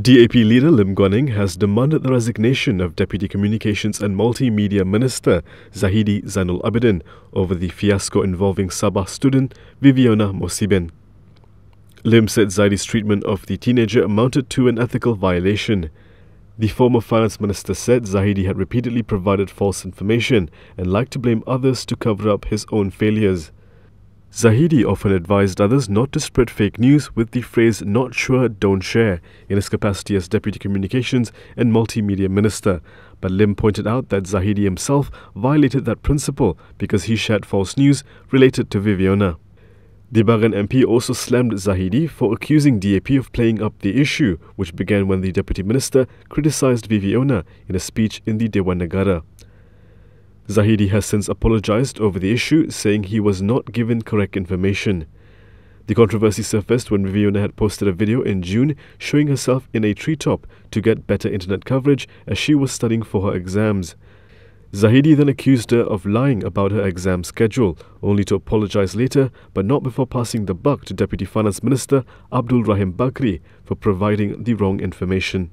DAP leader Lim Guaning has demanded the resignation of Deputy Communications and Multimedia Minister Zahidi Zainul Abidin over the fiasco involving Sabah student Viviana Mosibin. Lim said Zahidi's treatment of the teenager amounted to an ethical violation. The former finance minister said Zahidi had repeatedly provided false information and liked to blame others to cover up his own failures. Zahidi often advised others not to spread fake news with the phrase not sure, don't share in his capacity as Deputy Communications and Multimedia Minister. But Lim pointed out that Zahidi himself violated that principle because he shared false news related to Viviana. The Bagan MP also slammed Zahidi for accusing DAP of playing up the issue, which began when the Deputy Minister criticised Viviana in a speech in the Dewan Negara. Zahidi has since apologized over the issue, saying he was not given correct information. The controversy surfaced when Viviana had posted a video in June showing herself in a treetop to get better internet coverage as she was studying for her exams. Zahidi then accused her of lying about her exam schedule, only to apologize later, but not before passing the buck to Deputy Finance Minister Abdul Rahim Bakri for providing the wrong information.